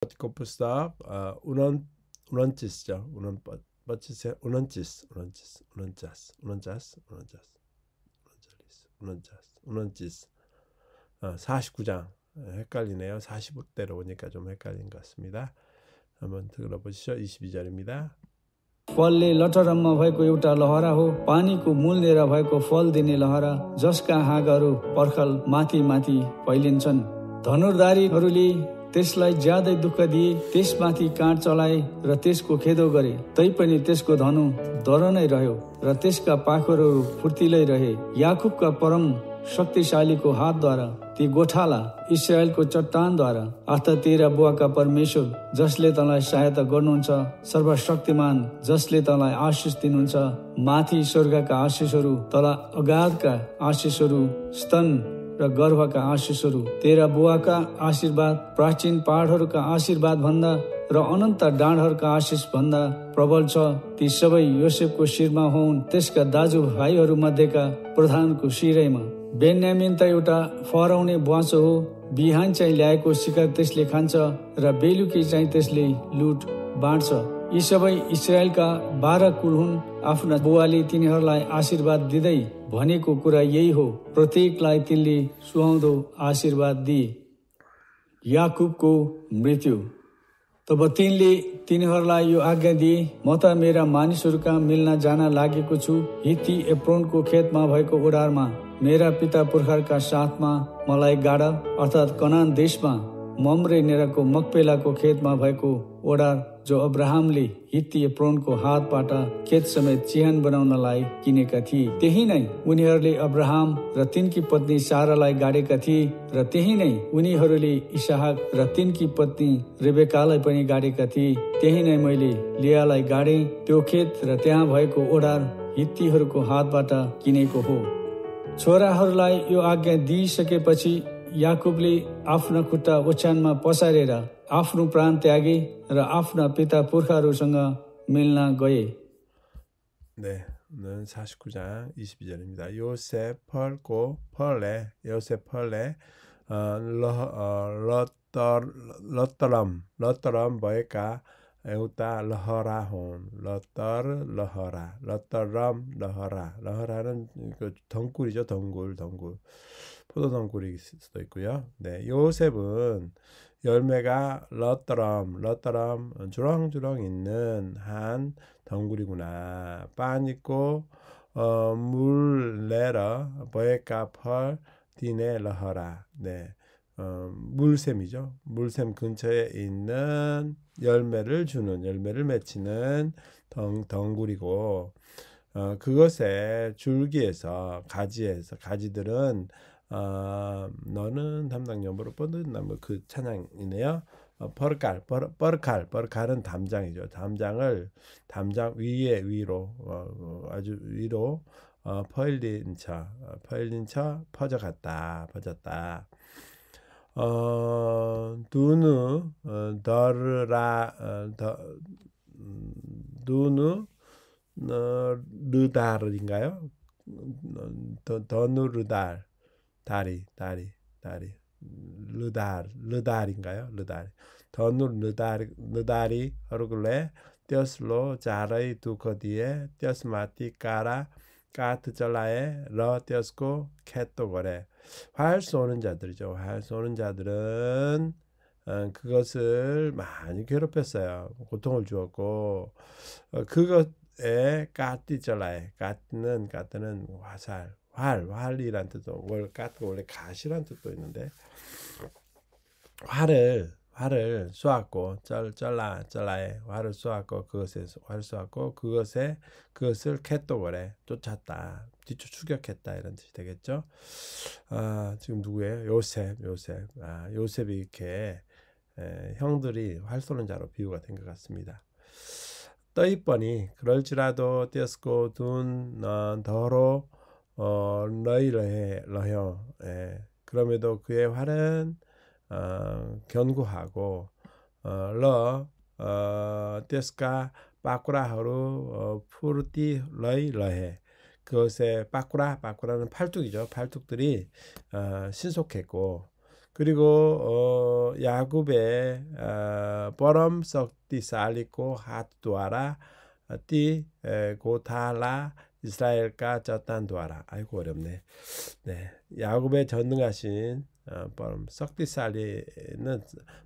particular uh, unan unancis죠. unan 빠치세 unancis unancis unancis unancis unancis unancis unancis unancis 아, 49장 헷갈리네요. 45대로 오니까 좀 헷갈린 것 같습니다. 한번 들어보시죠. 22절입니다. फलले लटरम्मा भएको एउटा लहरा हो पानीको मूलनेर भएको फल दिने लहरा जसका हाँगाहरू पर्खल माथि माथि फैलिन्छन् धनुर्धारीहरूले त्यसलाई ज्यादै दुःख दिए त्यसमाथि काँड चलाए र त्यसको खेदो गरे तैपनि त्यसको धनु धर नै रह्यो र त्यसका पाखरहरू फुर्तिलै रहे याकुबका परम शक्तिशालीको हातद्वारा ती गोठाला इसरायलको चट्टानद्वारा अर्थात् तेरा बुवाका परमेश्वर जसले तलाई सहायता गर्नुहुन्छ सर्वशक्तिमान जसले तलाई आशिष दिनुहुन्छ माथि स्वर्गका आशिषहरू तल अगाधका आशिषहरू स्तन र गर्वका आशिषहरू तेरा बुवाका आशीर्वाद प्राचीन पहाडहरूका आशीर्वाद भन्दा र अनन्त डाँडहरूका आशिष भन्दा प्रबल छ ती सबै योसेफको शिरमा हुन् त्यसका दाजुभाइहरू मध्येका प्रधानको शिरैमा बेन्यामिन त एउटा फहराउने बुवाचो हो बिहान चाहिँ ल्याएको सिकार त्यसले खान्छ र बेलुकी चाहिँ त्यसले लुट बाँड्छ यी सबै इसरायलका बाह्र कुल हुन् आफ्ना बुवाले तिनीहरूलाई आशीर्वाद दिँदै भनेको कुरा यही हो प्रत्येकलाई तिनले सुहाउँदो आशीर्वाद दिए याकुबको मृत्यु तब तिनले तिनीहरूलाई यो आज्ञा दिए म त मेरा मानिसहरूका मिल्न जान लागेको छु हिती एप्रोनको खेतमा भएको ओडारमा मेरा पिता पुर्खाका साथमा मलाई गाडा अर्थात् कनान देशमा मम्रे नेराको मकपेलाको खेतमा भएको ओडा जो अब्राहमले हित्तीय प्रोनको हातबाट खेत समेत चिहान बनाउनलाई किनेका थिए त्यही नै उनीहरूले अब्राहम र तिनकी पत्नी सारालाई गाडेका थिए र त्यही नै उनीहरूले इसाहक र तिनकी पत्नी रेबेकालाई पनि गाडेका थिए त्यही नै मैले लियालाई गाडे त्यो खेत र त्यहाँ भएको ओडार हित्तीहरूको हातबाट किनेको हो छोराहरूलाई यो आज्ञा दिइसकेपछि याकुबले आफ्ना खुट्टा ओछ्यानमा पसारेर आफ्नो प्राण त्यागे र आफ्ना पिता पुर्खाहरूसँग मिल्न गए 네, 오늘 49장 22절입니다. 요셉 펄고 펄레 요셉 펄레 러터럼 러터럼 보이까 에우타 러허라혼 러터 러허라 러터럼 러허라 러허라는 그 덩굴이죠 덩굴 덩굴 포도나굴이 있을 수도 있고요. 네, 요셉은 열매가 러떠럼, 러떠럼 주렁주렁 있는 한 덩굴이구나. 빤 있고 어, 물 내러 버에까 펄 디네 러허라. 네. 어, 물샘이죠. 물샘 근처에 있는 열매를 주는 열매를 맺히는 덩, 덩굴이고 어, 그것의 줄기에서 가지에서 가지들은 어, 너는 담당 연보로 뻗은 나뭐그 찬양이네요. 버르칼, 버 버르칼, 버르칼은 담장이죠. 담장을 담장 위에 위로 어, 어 아주 위로 어, 퍼일린 차, 어, 퍼일린 차 퍼져갔다, 퍼졌다. 어, 누누 어, 더르라 더 음, 누누 르달인가요? 음, 더누르달 다리, 다리, 다리. 르다 르달인가요? 르달. 더누 르다르 르다리 허르글레 에어슬로 자라이 두커디에어스 마티 까라 까트 절라에 러 띄었고 캐토거래. 활 쏘는 자들이죠. 활 쏘는 자들은 어, 그것을 많이 괴롭혔어요. 고통을 주었고 어, 그것에 까띠절라에 까트는까트는 화살 활, 활이란 뜻도 월 까트 원래 가시란 뜻도 있는데 활을 활을 쏘았고 쩔 쩔라 쩔라에 활을 쏘았고 그것에 활을 쏘았고 그것에 그것을 캐또월에 쫓았다 뒤쫓 추격했다 이런 뜻이 되겠죠. 아 지금 누구예요? 요셉 요셉 아 요셉이 이렇게 에, 형들이 활 쏘는 자로 비유가 된 것 같습니다. 떠이뻔히 그럴지라도 띄었고 둔넌 더러 어, 너희를 러혀 예. 그럼에도 그의 활은 어, 견고하고 어, 러 어, 스카 빠꾸라하루 어, 푸르티 러이 러해 그것의 빠꾸라 빠꾸라는 팔뚝이죠 팔뚝들이 어, 신속했고 그리고 어, 야곱의 어, 버럼 썩디 살리고 핫두아라 띠 고타라 이스라엘과 쪘딴도아라 아이고 어렵네. 네, 야곱의 전능하신 어, 뻘음 디살리는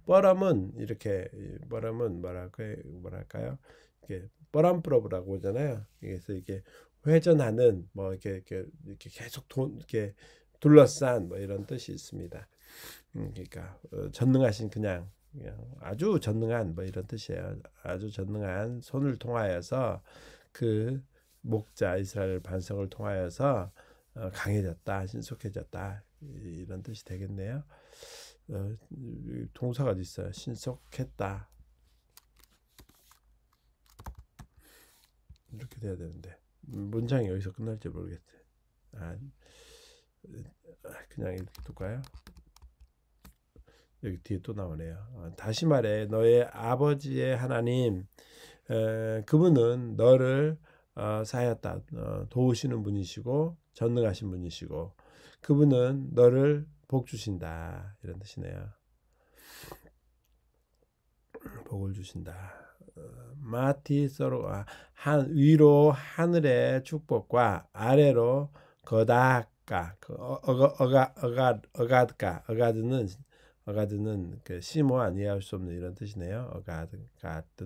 뻘음은 이렇게 뻘음은 뭐랄까 그, 뭐랄까요? 이게 뻘암프로브라고 하잖아요. 그래서 이게 회전하는 뭐 이렇게 이렇게, 이렇게 계속 돈 이렇게 둘러싼 뭐 이런 뜻이 있습니다. 음, 그러니까 어, 전능하신 그냥, 그냥 아주 전능한 뭐 이런 뜻이에요. 아주 전능한 손을 통하여서 그 목자 이스라엘 반성을 통하여서 어, 강해졌다, 신속해졌다 이런 뜻이 되겠네요. 어, 동사가 있어요. 신속했다. 이렇게 돼야 되는데 문장이 여기서 끝날지 모르겠어요. 아, 그냥 이렇게 둘까요? 여기 뒤에 또 나오네요. 어, 다시 말해 너의 아버지의 하나님 에, 그분은 너를 어, 사였다 어, 도우시는 분이시고 전능하신 분이시고 그분은 너를 복 주신다 이런 뜻이네요. 복을 주신다. 어, 마티 서로한 아, 위로 하늘의 축복과 아래로 거다가 그 어가 어가 어가 어가드가 어가드는 어가드는 그 심오한 이해할 수 없는 이런 뜻이네요. 어가드가 뜨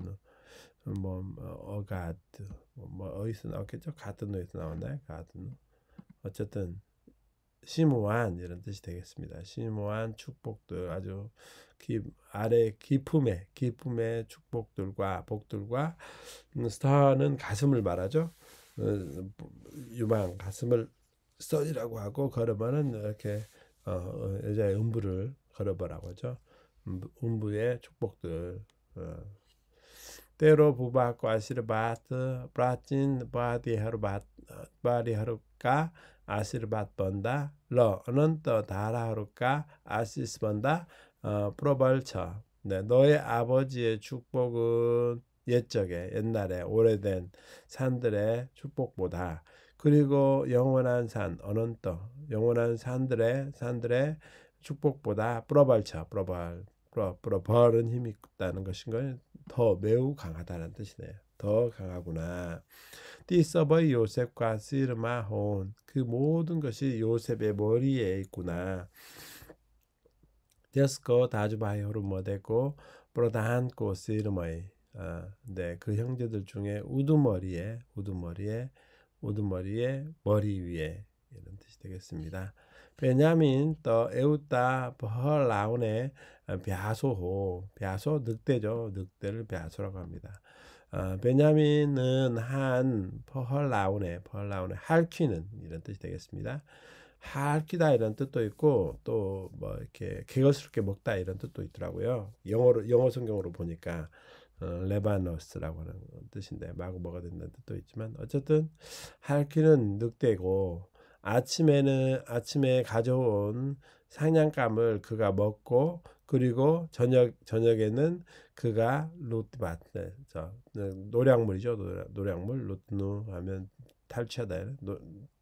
뭐, 뭐, 어, 가드. 뭐, 뭐 어디서 나왔겠죠? 가든노에서 나왔나 가든노. 어쨌든, 심오한 이런 뜻이 되겠습니다. 심오한 축복들 아주 깊, 아래 기품의 기품의 축복들과 복들과 스타는 가슴을 말하죠. 어, 유망 가슴을 써이라고 하고 걸으면은 이렇게 어, 어, 여자의 음부를 걸어보라고 하죠. 음부의 축복들 어, 때로 부박과 아시르바트 브라진 바디하르바 어, 바디하르까 아시르바트 번다 러는 또 다라하르까 아시스 번다 어, 프로벌처 네, 너의 아버지의 축복은 옛적에 옛날에 오래된 산들의 축복보다 그리고 영원한 산어넌또 영원한 산들의 산들의 축복보다 프로벌처 프로벌 프로벌은 힘이 있다는 것인 거예요. 더 매우 강하다는 뜻이네요. 더 강하구나. 띠서버 요셉과 시르마혼 그 모든 것이 요셉의 머리에 있구나. 데스코 다주바이 호르모데고 브로단코 시르마이 아, 네, 그 형제들 중에 우두머리에 우두머리에 우두머리에 머리 위에 이런 뜻이 되겠습니다. 베냐민 또 에우타 버라운의 벼소호, 아, 벼소 늑대죠. 늑대를 벼소라고 합니다. 어, 베냐민은 한 퍼헐라운에 퍼헐라운에 할퀴는 이런 뜻이 되겠습니다. 할퀴다 이런 뜻도 있고 또 뭐 이렇게 개걸스럽게 먹다 이런 뜻도 있더라고요. 영어로 영어 성경으로 보니까 어, 레바노스라고 하는 뜻인데 마구 뭐가 된다는 뜻도 있지만 어쨌든 할퀴는 늑대고 아침에는 아침에 가져온 사냥감을 그가 먹고 그리고 저녁 저녁에는 그가 로트바트저 네, 노량물이죠 노량, 물 로트누 하면 탈취하다 노,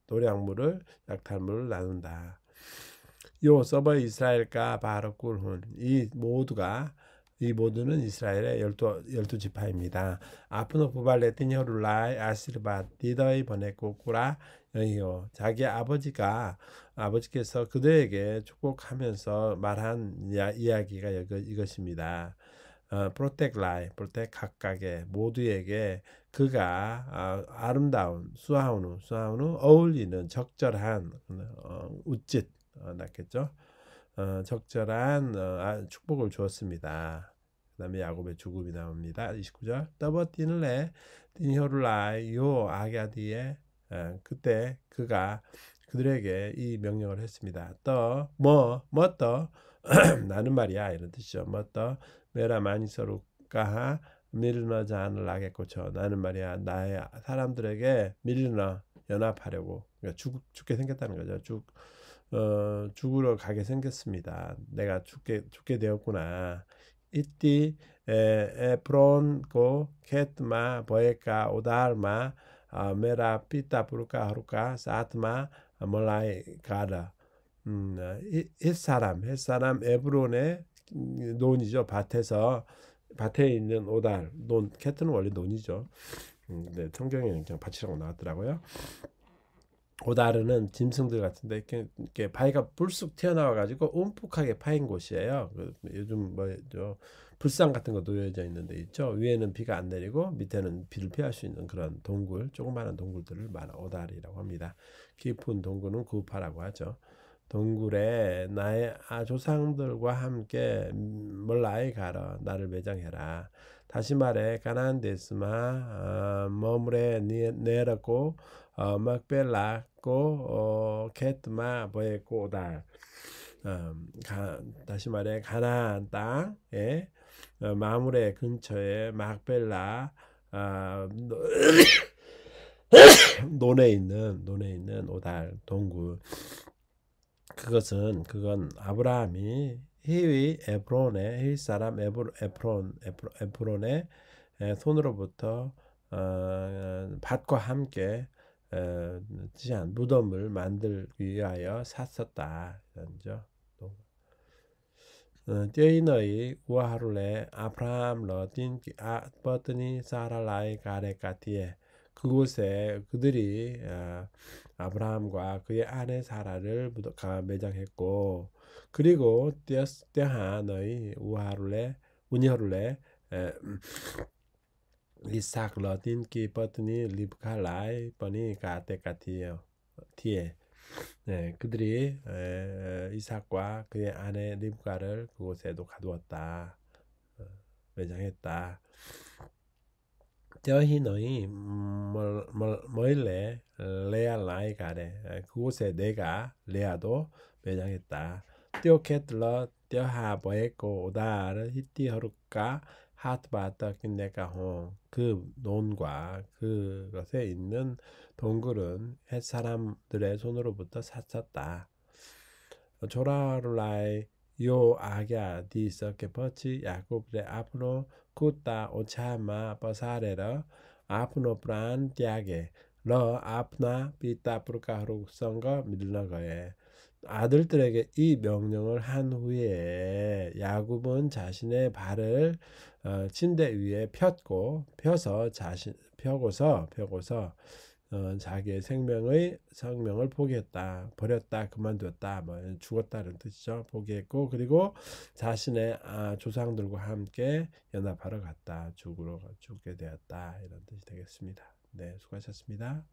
노량물을 약탈물을 나눈다. 요 서버 이스라엘과 바로꿀훈 이 모두가 이 모두는 이스라엘의 열두, 열두 지파입니다. 아프노 부발레틴 혀룰라이 아시르바 디더이 버네코 꾸라 영이요. 자기 아버지가 아버지께서 그들에게 축복하면서 말한 야 이야기가 이것입니다. 어, protect l 각각의 모두에게 그가 아, 아름다운 수하우누 수하우누 어울리는 적절한 어, 우짓 어, 낫겠죠. 어, 적절한 어, 아, 축복을 주었습니다. 그 다음에 야곱의 죽음이 나옵니다. 29절 떠버뛰는래 딘혀룰라요 아가디에 그때 그가 그들에게 이 명령을 했습니다. 떠 뭐뭐떠 나는 말이야 이런 뜻이죠. 뭐떠 메라 많이 서로가 밀너 잔을 악에 꽂혀 나는 말이야 나의 사람들에게 밀너 연합하려고 그러니까 죽, 죽게 생겼다는 거죠. 죽 어, 죽으러 가게 생겼습니다. 내가 죽게 죽게 되었구나. 이띠 에프론고 트마 보에카 오달르마 아, 메라 피타 부르카 하루카 사트마 몰라이 가라. 음, 햇사람, 어, 햇사람 에브론의 음, 논이죠. 밭에서 밭에 있는 오달, 논, 케트는 원래 논이죠. 음, 네, 성경에는 그냥 밭이라고 나왔더라고요. 오다르는 짐승들 같은데 이렇게, 바위가 불쑥 튀어나와 가지고 움푹하게 파인 곳이에요. 그 요즘 뭐죠 불상 같은 거 놓여져 있는데 있죠. 위에는 비가 안 내리고 밑에는 비를 피할 수 있는 그런 동굴, 조그마한 동굴들을 말 오다르라고 합니다. 깊은 동굴은 구파라고 하죠. 동굴에 나의 아, 조상들과 함께 멀라이 가라 나를 매장해라. 다시 말해 가나 데스마 아, 머물에 내라고 막벨라 고트마 보에고다 가, 다시 말해 가나안 땅에 예. 어, 마무레 근처에 막벨라 아, 논에 있는 논에 있는 오달 동굴 그것은 그건 아브라함이 히위 에프론의 힐 사람 에프론 에프론 에프의 손으로부터 어, 밭과 함께 어, 지한 무덤을 만들기 위하여 샀었다. 이죠 त्यही नै उहाँहरूले आफ्राम र तिन प त ् 그곳에 그들이 어, 아브라함과 그의 아내 사라를 매장했고 그리고 떼한의 우하룰레 우니하룰레 इसाक लतिनकी पत्नी लिब्खालाई पनि घातेका थिए थिए 네, 그들이 에, 이삭과 그의 아내 림가를 그곳에 가두었다. 어, 매장했다. 저희 너희 멀레 레아 라이 가래 그곳에 내가 레아도 매장했다. 띠오케틀러 띠하보에고 오다르 히티허루까 하트바닥인내가홍그 논과 그것에 있는 동굴은 햇사람들의 손으로부터 샀었다. 조라라이요 악야 디서 케퍼치 야곱레 앞으로 쿠타 오차마 버사레러 앞으로 프란 띠아게 러 앞나 비타 프루카루 성거 밀너거에 아들들에게 이 명령을 한 후에 야곱은 자신의 발을 어, 침대 위에 폈고 펴서 자신 펴고서 펴고서 어, 자기의 생명의 생명을 포기했다 버렸다 그만두다뭐 죽었다는 뜻이죠 포기했고 그리고 자신의 아, 조상들과 함께 연합하러 갔다 죽으러 죽게 되었다 이런 뜻이 되겠습니다 네 수고하셨습니다.